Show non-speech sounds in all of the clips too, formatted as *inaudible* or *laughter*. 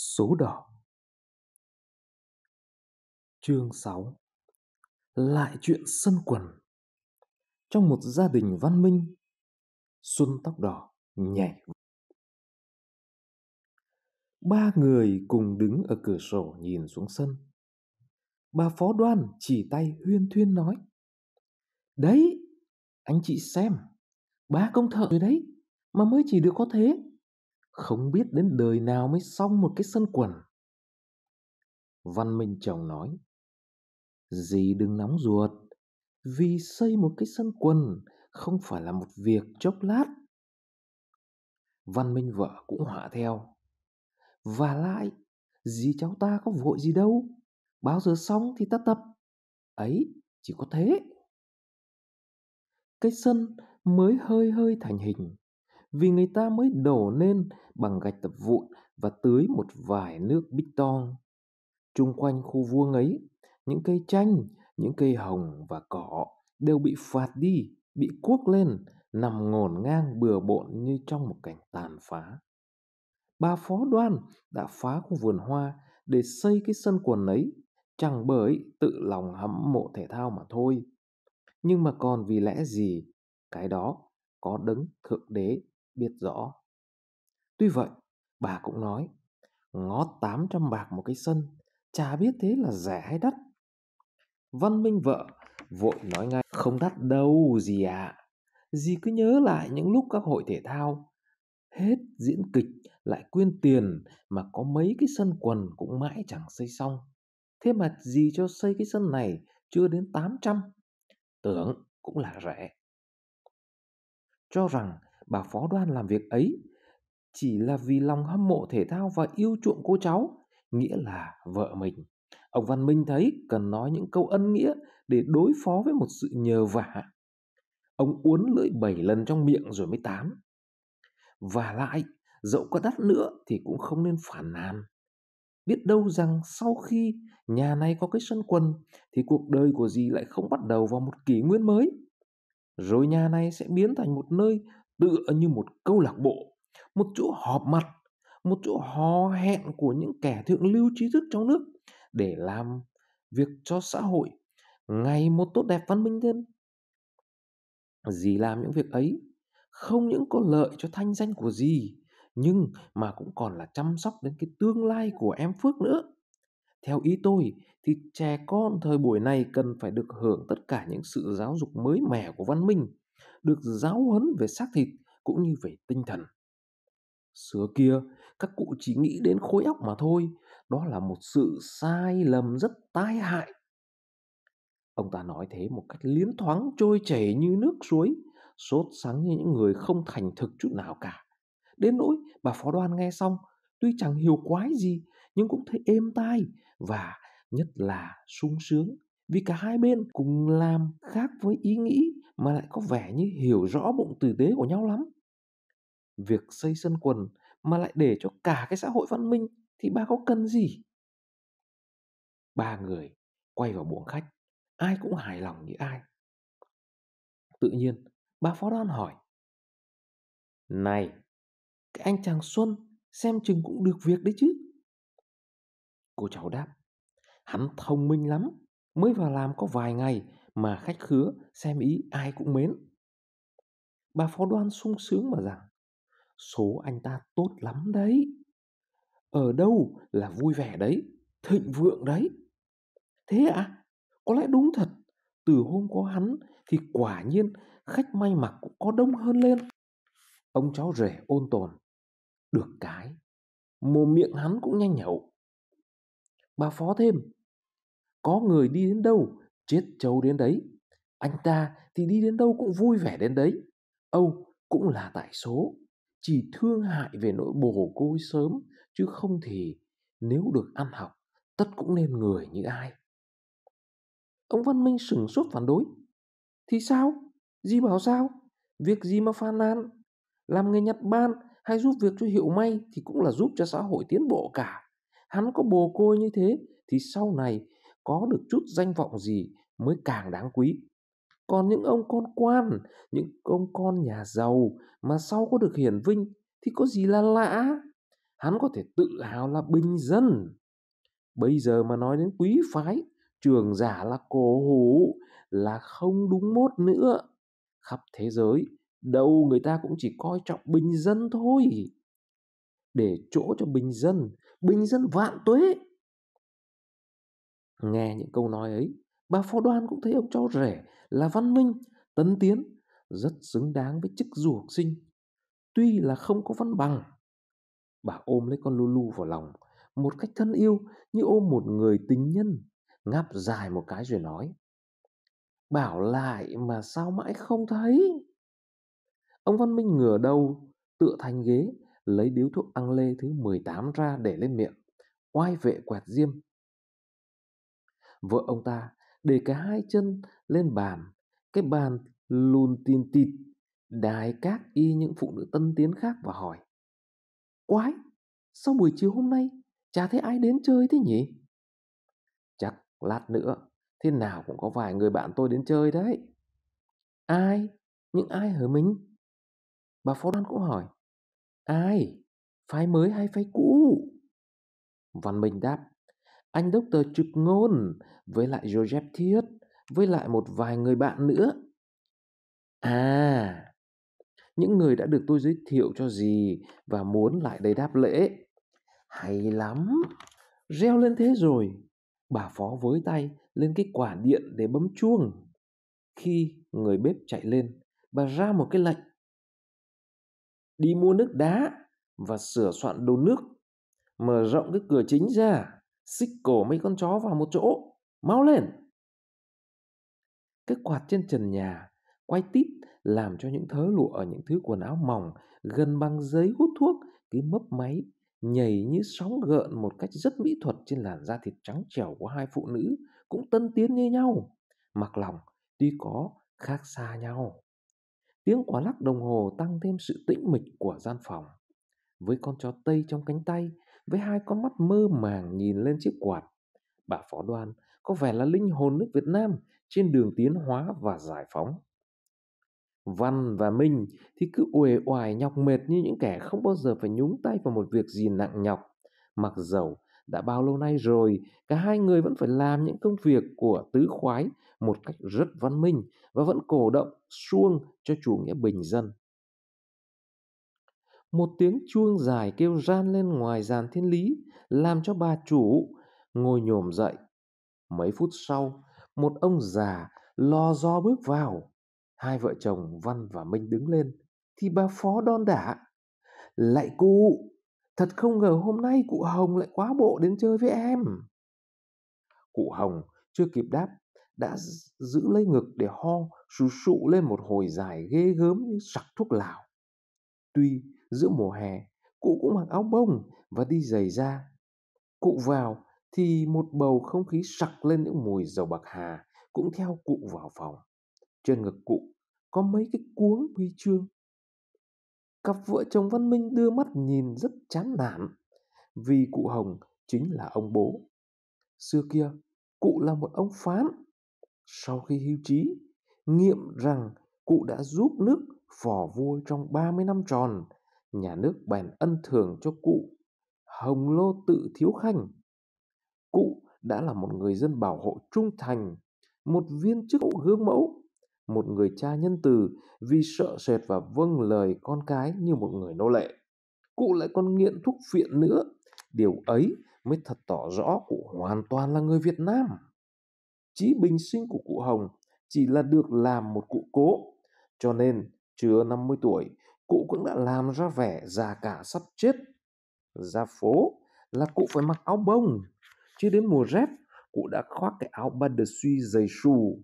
số đỏ. Chương 6 Lại chuyện sân quần Trong một gia đình văn minh, Xuân tóc đỏ nhảy. Ba người cùng đứng ở cửa sổ nhìn xuống sân. Bà phó đoan chỉ tay huyên thuyên nói. Đấy, anh chị xem, ba công thợ rồi đấy, mà mới chỉ được có thế không biết đến đời nào mới xong một cái sân quần văn minh chồng nói dì đừng nóng ruột vì xây một cái sân quần không phải là một việc chốc lát văn minh vợ cũng họa theo và lại dì cháu ta có vội gì đâu bao giờ xong thì ta tập ấy chỉ có thế cái sân mới hơi hơi thành hình vì người ta mới đổ lên bằng gạch tập vụn và tưới một vài nước bích to. Trung quanh khu vuông ấy, những cây chanh, những cây hồng và cỏ đều bị phạt đi, bị cuốc lên, nằm ngổn ngang bừa bộn như trong một cảnh tàn phá. Bà phó đoan đã phá khu vườn hoa để xây cái sân quần ấy, chẳng bởi tự lòng hâm mộ thể thao mà thôi. Nhưng mà còn vì lẽ gì, cái đó có đấng thượng đế biết rõ. Tuy vậy, bà cũng nói, ngót 800 bạc một cái sân, chả biết thế là rẻ hay đắt. Văn Minh vợ vội nói ngay, không đắt đâu gì ạ. À. Dì cứ nhớ lại những lúc các hội thể thao hết diễn kịch lại quyên tiền mà có mấy cái sân quần cũng mãi chẳng xây xong. Thế mà dì cho xây cái sân này chưa đến 800. Tưởng cũng là rẻ. Cho rằng bà phó đoan làm việc ấy chỉ là vì lòng hâm mộ thể thao và yêu chuộng cô cháu, nghĩa là vợ mình. Ông Văn Minh thấy cần nói những câu ân nghĩa để đối phó với một sự nhờ vả. Ông uốn lưỡi bảy lần trong miệng rồi mới tán. Và lại, dẫu có đắt nữa thì cũng không nên phản nàn. Biết đâu rằng sau khi nhà này có cái sân quần thì cuộc đời của dì lại không bắt đầu vào một kỷ nguyên mới. Rồi nhà này sẽ biến thành một nơi tựa như một câu lạc bộ, một chỗ họp mặt, một chỗ hò hẹn của những kẻ thượng lưu trí thức trong nước để làm việc cho xã hội ngày một tốt đẹp văn minh hơn. Dì làm những việc ấy không những có lợi cho thanh danh của dì nhưng mà cũng còn là chăm sóc đến cái tương lai của em Phước nữa. Theo ý tôi thì trẻ con thời buổi này cần phải được hưởng tất cả những sự giáo dục mới mẻ của văn minh được giáo huấn về xác thịt cũng như về tinh thần. Xưa kia, các cụ chỉ nghĩ đến khối óc mà thôi, đó là một sự sai lầm rất tai hại. Ông ta nói thế một cách liến thoáng trôi chảy như nước suối, sốt sáng như những người không thành thực chút nào cả. Đến nỗi bà phó đoan nghe xong, tuy chẳng hiểu quái gì, nhưng cũng thấy êm tai và nhất là sung sướng vì cả hai bên cùng làm khác với ý nghĩ mà lại có vẻ như hiểu rõ bụng tử tế của nhau lắm việc xây sân quần mà lại để cho cả cái xã hội văn minh thì bà có cần gì ba người quay vào buồng khách ai cũng hài lòng như ai tự nhiên bà phó đoan hỏi này cái anh chàng xuân xem chừng cũng được việc đấy chứ cô cháu đáp hắn thông minh lắm mới vào làm có vài ngày mà khách khứa xem ý ai cũng mến. Bà phó đoan sung sướng mà rằng, số anh ta tốt lắm đấy. Ở đâu là vui vẻ đấy, thịnh vượng đấy. Thế à, có lẽ đúng thật, từ hôm có hắn thì quả nhiên khách may mặc cũng có đông hơn lên. Ông cháu rể ôn tồn, được cái, mồm miệng hắn cũng nhanh nhậu. Bà phó thêm, có người đi đến đâu chết châu đến đấy anh ta thì đi đến đâu cũng vui vẻ đến đấy âu cũng là tại số chỉ thương hại về nỗi bồ côi sớm chứ không thì nếu được ăn học tất cũng nên người như ai ông văn minh sửng sốt phản đối thì sao di bảo sao việc gì mà phàn nàn làm nghề nhặt ban hay giúp việc cho hiệu may thì cũng là giúp cho xã hội tiến bộ cả hắn có bồ cô như thế thì sau này có được chút danh vọng gì mới càng đáng quý. Còn những ông con quan, những ông con nhà giàu mà sau có được hiển vinh thì có gì là lạ. Hắn có thể tự hào là bình dân. Bây giờ mà nói đến quý phái, trường giả là cổ hủ, là không đúng mốt nữa. Khắp thế giới, đâu người ta cũng chỉ coi trọng bình dân thôi. Để chỗ cho bình dân, bình dân vạn tuế Nghe những câu nói ấy, bà phó đoan cũng thấy ông cháu rể là văn minh, tấn tiến, rất xứng đáng với chức du học sinh. Tuy là không có văn bằng, bà ôm lấy con Lulu vào lòng, một cách thân yêu như ôm một người tình nhân, ngáp dài một cái rồi nói. Bảo lại mà sao mãi không thấy? Ông Văn Minh ngửa đầu, tựa thành ghế, lấy điếu thuốc ăn lê thứ 18 ra để lên miệng, oai vệ quạt diêm, Vợ ông ta để cả hai chân lên bàn, cái bàn lùn tin tịt, đài các y những phụ nữ tân tiến khác và hỏi. Quái, sao buổi chiều hôm nay chả thấy ai đến chơi thế nhỉ? Chắc lát nữa, thế nào cũng có vài người bạn tôi đến chơi đấy. Ai? Những ai hả mình? Bà phó đoan cũng hỏi. Ai? Phái mới hay phái cũ? Văn Minh đáp anh Dr. Trực Ngôn, với lại Joseph Thiết, với lại một vài người bạn nữa. À, những người đã được tôi giới thiệu cho gì và muốn lại đây đáp lễ. Hay lắm, reo lên thế rồi. Bà phó với tay lên cái quả điện để bấm chuông. Khi người bếp chạy lên, bà ra một cái lệnh. Đi mua nước đá và sửa soạn đồ nước, mở rộng cái cửa chính ra xích cổ mấy con chó vào một chỗ, mau lên. Cái quạt trên trần nhà, quay tít làm cho những thớ lụa ở những thứ quần áo mỏng gần bằng giấy hút thuốc cứ mấp máy nhảy như sóng gợn một cách rất mỹ thuật trên làn da thịt trắng trẻo của hai phụ nữ cũng tân tiến như nhau mặc lòng tuy có khác xa nhau tiếng quả lắc đồng hồ tăng thêm sự tĩnh mịch của gian phòng với con chó tây trong cánh tay với hai con mắt mơ màng nhìn lên chiếc quạt. Bà phó đoan có vẻ là linh hồn nước Việt Nam trên đường tiến hóa và giải phóng. Văn và Minh thì cứ uể oải nhọc mệt như những kẻ không bao giờ phải nhúng tay vào một việc gì nặng nhọc. Mặc dầu đã bao lâu nay rồi, cả hai người vẫn phải làm những công việc của tứ khoái một cách rất văn minh và vẫn cổ động suông cho chủ nghĩa bình dân một tiếng chuông dài kêu ran lên ngoài giàn thiên lý, làm cho bà chủ ngồi nhổm dậy. Mấy phút sau, một ông già lo do bước vào. Hai vợ chồng Văn và Minh đứng lên, thì bà phó đon đả. Lại cụ, thật không ngờ hôm nay cụ Hồng lại quá bộ đến chơi với em. Cụ Hồng chưa kịp đáp, đã giữ lấy ngực để ho, sù sụ lên một hồi dài ghê gớm như sặc thuốc lào. Tuy giữa mùa hè, cụ cũng mặc áo bông và đi giày da. Cụ vào thì một bầu không khí sặc lên những mùi dầu bạc hà cũng theo cụ vào phòng. Trên ngực cụ có mấy cái cuống huy chương. Cặp vợ chồng Văn Minh đưa mắt nhìn rất chán nản vì cụ Hồng chính là ông bố. Xưa kia, cụ là một ông phán. Sau khi hưu trí, nghiệm rằng cụ đã giúp nước phò vua trong 30 năm tròn – nhà nước bèn ân thường cho cụ Hồng Lô Tự Thiếu Khanh. Cụ đã là một người dân bảo hộ trung thành, một viên chức gương mẫu, một người cha nhân từ vì sợ sệt và vâng lời con cái như một người nô lệ. Cụ lại còn nghiện thuốc phiện nữa, điều ấy mới thật tỏ rõ cụ hoàn toàn là người Việt Nam. Chí bình sinh của cụ Hồng chỉ là được làm một cụ cố, cho nên chưa 50 tuổi cụ cũng đã làm ra vẻ già cả sắp chết ra phố là cụ phải mặc áo bông chứ đến mùa rét cụ đã khoác cái áo ba đờ suy dày xù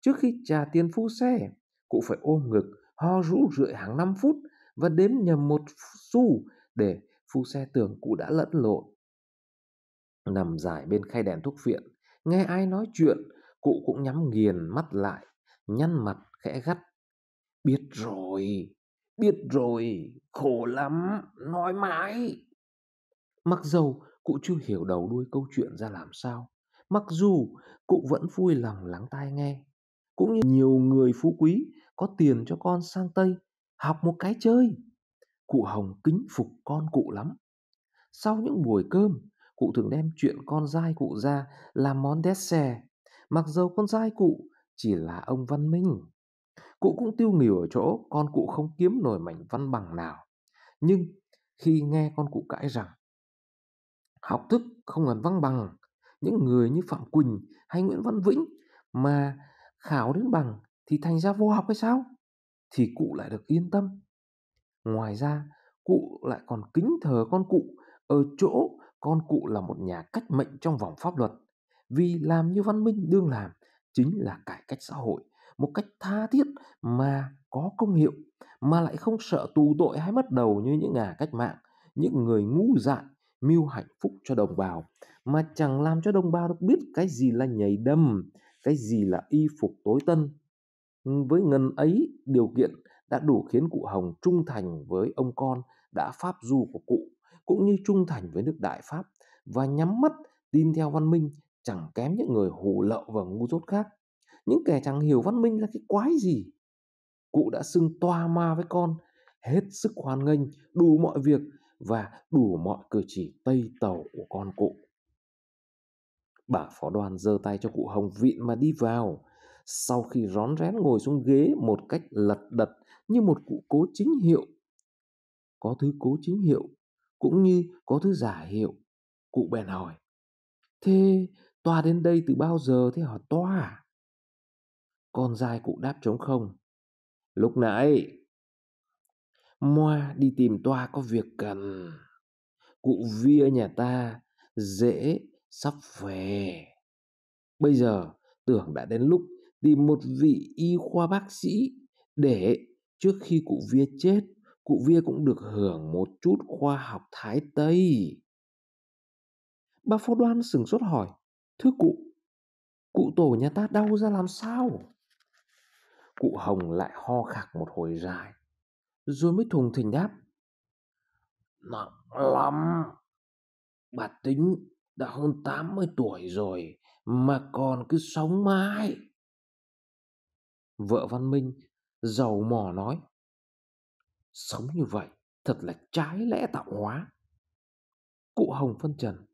trước khi trả tiền phu xe cụ phải ôm ngực ho rũ rượi hàng năm phút và đếm nhầm một xu để phu xe tưởng cụ đã lẫn lộn nằm dài bên khay đèn thuốc viện nghe ai nói chuyện cụ cũng nhắm nghiền mắt lại nhăn mặt khẽ gắt biết rồi biết rồi khổ lắm nói mãi mặc dầu cụ chưa hiểu đầu đuôi câu chuyện ra làm sao mặc dù cụ vẫn vui lòng lắng tai nghe cũng như nhiều người phú quý có tiền cho con sang tây học một cái chơi cụ hồng kính phục con cụ lắm sau những buổi cơm cụ thường đem chuyện con giai cụ ra làm món dessert mặc dầu con giai cụ chỉ là ông văn minh Cụ cũng tiêu nghỉu ở chỗ con cụ không kiếm nổi mảnh văn bằng nào. Nhưng khi nghe con cụ cãi rằng học thức không cần văn bằng những người như Phạm Quỳnh hay Nguyễn Văn Vĩnh mà khảo đến bằng thì thành ra vô học hay sao? Thì cụ lại được yên tâm. Ngoài ra, cụ lại còn kính thờ con cụ ở chỗ con cụ là một nhà cách mệnh trong vòng pháp luật vì làm như văn minh đương làm chính là cải cách xã hội một cách tha thiết mà có công hiệu mà lại không sợ tù tội hay mất đầu như những ngà cách mạng những người ngu dại mưu hạnh phúc cho đồng bào mà chẳng làm cho đồng bào được biết cái gì là nhảy đầm cái gì là y phục tối tân ừ, với ngần ấy điều kiện đã đủ khiến cụ hồng trung thành với ông con đã pháp du của cụ cũng như trung thành với nước đại pháp và nhắm mắt tin theo văn minh chẳng kém những người hủ lậu và ngu dốt khác những kẻ chẳng hiểu văn minh là cái quái gì cụ đã xưng toa ma với con hết sức hoan nghênh đủ mọi việc và đủ mọi cử chỉ tây tàu của con cụ bà phó đoàn giơ tay cho cụ hồng vịn mà đi vào sau khi rón rén ngồi xuống ghế một cách lật đật như một cụ cố chính hiệu có thứ cố chính hiệu cũng như có thứ giả hiệu cụ bèn hỏi thế toa đến đây từ bao giờ thế hả toa à con dai cụ đáp trống không. Lúc nãy, Moa đi tìm toa có việc cần. Cụ vía nhà ta dễ sắp về. Bây giờ tưởng đã đến lúc tìm một vị y khoa bác sĩ để trước khi cụ vía chết, cụ vía cũng được hưởng một chút khoa học thái Tây. Bác phó đoan sửng sốt hỏi, thưa cụ, cụ tổ nhà ta đau ra làm sao? Cụ Hồng lại ho khạc một hồi dài, rồi mới thùng thình đáp. Nặng lắm. Bà tính đã hơn tám mươi tuổi rồi mà còn cứ sống mãi. Vợ Văn Minh giàu mò nói. Sống như vậy thật là trái lẽ tạo hóa. Cụ Hồng phân trần.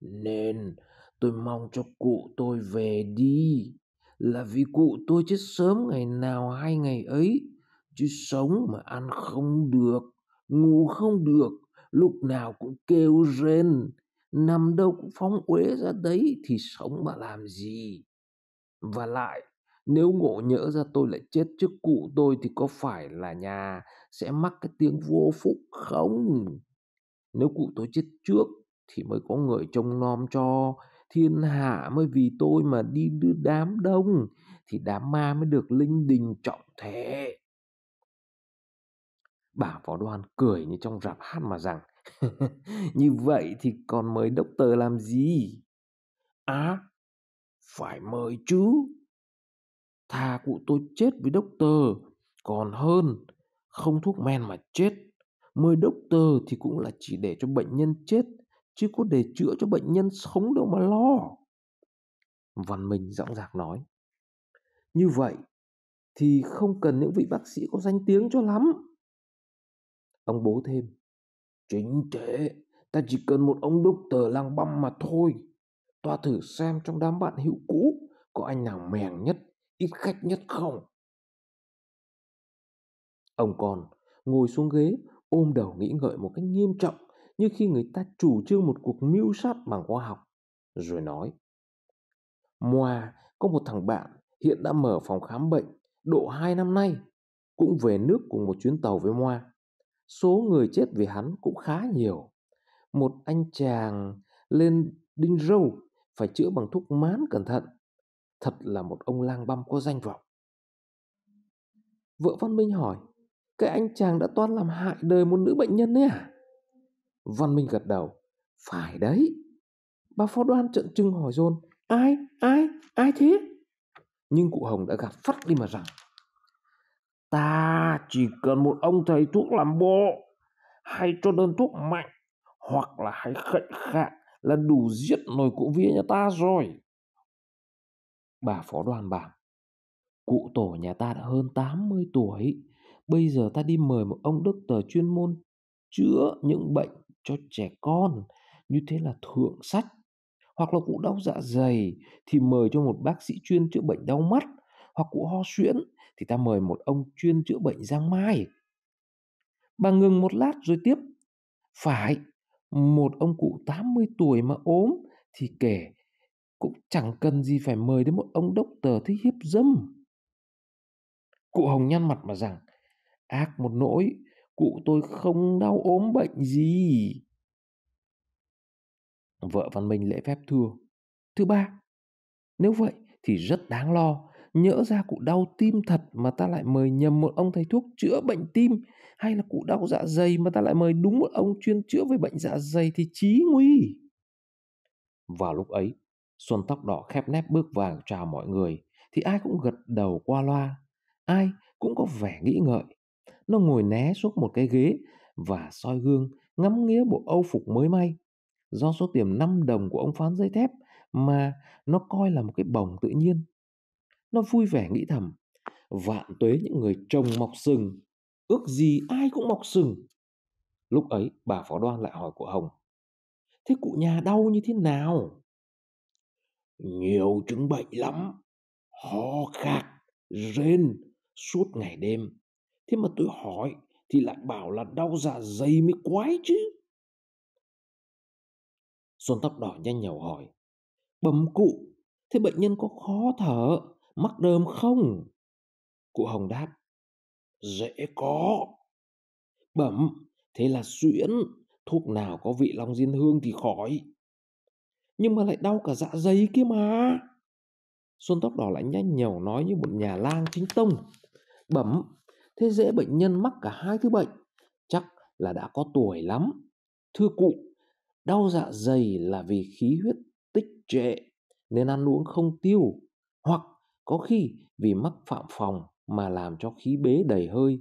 Nên tôi mong cho cụ tôi về đi là vì cụ tôi chết sớm ngày nào hai ngày ấy chứ sống mà ăn không được ngủ không được lúc nào cũng kêu rên nằm đâu cũng phóng uế ra đấy thì sống mà làm gì và lại nếu ngộ nhỡ ra tôi lại chết trước cụ tôi thì có phải là nhà sẽ mắc cái tiếng vô phúc không nếu cụ tôi chết trước thì mới có người trông nom cho thiên hạ mới vì tôi mà đi đưa đám đông thì đám ma mới được linh đình trọng thể bà phó đoan cười như trong rạp hát mà rằng *laughs* như vậy thì còn mời đốc tờ làm gì á à, phải mời chứ thà cụ tôi chết với đốc tờ còn hơn không thuốc men mà chết mời đốc tờ thì cũng là chỉ để cho bệnh nhân chết chứ có để chữa cho bệnh nhân sống đâu mà lo. Văn Minh dõng dạc nói. Như vậy thì không cần những vị bác sĩ có danh tiếng cho lắm. Ông bố thêm. Chính thế, ta chỉ cần một ông đốc tờ lang băm mà thôi. Toa thử xem trong đám bạn hữu cũ có anh nào mèn nhất, ít khách nhất không? Ông con ngồi xuống ghế ôm đầu nghĩ ngợi một cách nghiêm trọng như khi người ta chủ trương một cuộc mưu sát bằng khoa học, rồi nói. Moa có một thằng bạn hiện đã mở phòng khám bệnh độ hai năm nay, cũng về nước cùng một chuyến tàu với Moa. Số người chết vì hắn cũng khá nhiều. Một anh chàng lên đinh râu phải chữa bằng thuốc mán cẩn thận. Thật là một ông lang băm có danh vọng. Vợ Văn Minh hỏi, cái anh chàng đã toan làm hại đời một nữ bệnh nhân ấy à? Văn Minh gật đầu. Phải đấy. Bà phó đoan trợn trưng hỏi dồn Ai? Ai? Ai thế? Nhưng cụ Hồng đã gặp phát đi mà rằng Ta chỉ cần một ông thầy thuốc làm bộ Hay cho đơn thuốc mạnh Hoặc là hay khệnh khạng Là đủ giết nồi cụ vía nhà ta rồi Bà phó đoàn bảo Cụ tổ nhà ta đã hơn 80 tuổi Bây giờ ta đi mời một ông đức tờ chuyên môn Chữa những bệnh cho trẻ con như thế là thượng sách hoặc là cụ đau dạ dày thì mời cho một bác sĩ chuyên chữa bệnh đau mắt hoặc cụ ho suyễn thì ta mời một ông chuyên chữa bệnh giang mai bà ngừng một lát rồi tiếp phải một ông cụ 80 tuổi mà ốm thì kể cũng chẳng cần gì phải mời đến một ông đốc tờ thích hiếp dâm cụ hồng nhăn mặt mà rằng ác một nỗi Cụ tôi không đau ốm bệnh gì. Vợ Văn Minh lễ phép thưa. Thứ ba, nếu vậy thì rất đáng lo. Nhỡ ra cụ đau tim thật mà ta lại mời nhầm một ông thầy thuốc chữa bệnh tim hay là cụ đau dạ dày mà ta lại mời đúng một ông chuyên chữa về bệnh dạ dày thì chí nguy. Vào lúc ấy, Xuân tóc đỏ khép nép bước vàng chào mọi người thì ai cũng gật đầu qua loa, ai cũng có vẻ nghĩ ngợi. Nó ngồi né suốt một cái ghế và soi gương ngắm nghía bộ âu phục mới may. Do số tiền 5 đồng của ông phán dây thép mà nó coi là một cái bồng tự nhiên. Nó vui vẻ nghĩ thầm, vạn tuế những người trồng mọc sừng, ước gì ai cũng mọc sừng. Lúc ấy bà phó đoan lại hỏi cụ Hồng, thế cụ nhà đau như thế nào? Nhiều chứng bệnh lắm, ho khạc, rên, suốt ngày đêm thế mà tôi hỏi thì lại bảo là đau dạ dày mới quái chứ xuân tóc đỏ nhanh nhảu hỏi bấm cụ thế bệnh nhân có khó thở mắc đơm không cụ hồng đáp dễ có bẩm thế là suyễn thuốc nào có vị long diên hương thì khỏi nhưng mà lại đau cả dạ dày kia mà xuân tóc đỏ lại nhanh nhẩu nói như một nhà lang chính tông bẩm thế dễ bệnh nhân mắc cả hai thứ bệnh chắc là đã có tuổi lắm thưa cụ đau dạ dày là vì khí huyết tích trệ nên ăn uống không tiêu hoặc có khi vì mắc phạm phòng mà làm cho khí bế đầy hơi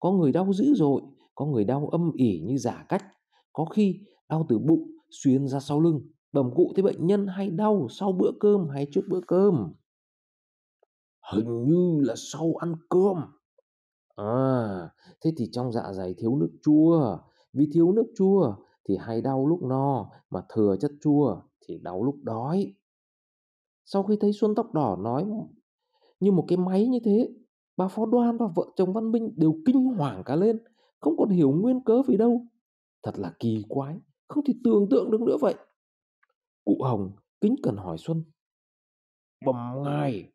có người đau dữ dội có người đau âm ỉ như giả cách có khi đau từ bụng xuyên ra sau lưng bẩm cụ thấy bệnh nhân hay đau sau bữa cơm hay trước bữa cơm hình như là sau ăn cơm À, thế thì trong dạ dày thiếu nước chua, vì thiếu nước chua thì hay đau lúc no, mà thừa chất chua thì đau lúc đói. Sau khi thấy Xuân tóc đỏ nói như một cái máy như thế, bà phó đoan và vợ chồng Văn Minh đều kinh hoàng cả lên, không còn hiểu nguyên cớ vì đâu. Thật là kỳ quái, không thể tưởng tượng được nữa vậy. Cụ Hồng kính cần hỏi Xuân. bẩm ngài,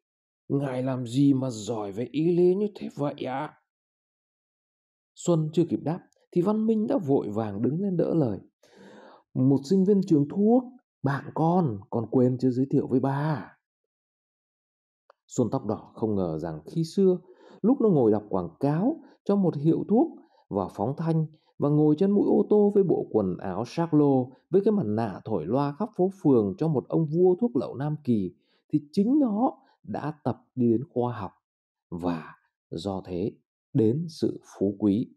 ngài làm gì mà giỏi về ý lý như thế vậy ạ? À? Xuân chưa kịp đáp thì Văn Minh đã vội vàng đứng lên đỡ lời. Một sinh viên trường thuốc, bạn con, còn quên chưa giới thiệu với ba. Xuân tóc đỏ không ngờ rằng khi xưa, lúc nó ngồi đọc quảng cáo cho một hiệu thuốc và phóng thanh và ngồi trên mũi ô tô với bộ quần áo Charlo với cái mặt nạ thổi loa khắp phố phường cho một ông vua thuốc lậu Nam Kỳ thì chính nó đã tập đi đến khoa học và do thế đến sự phú quý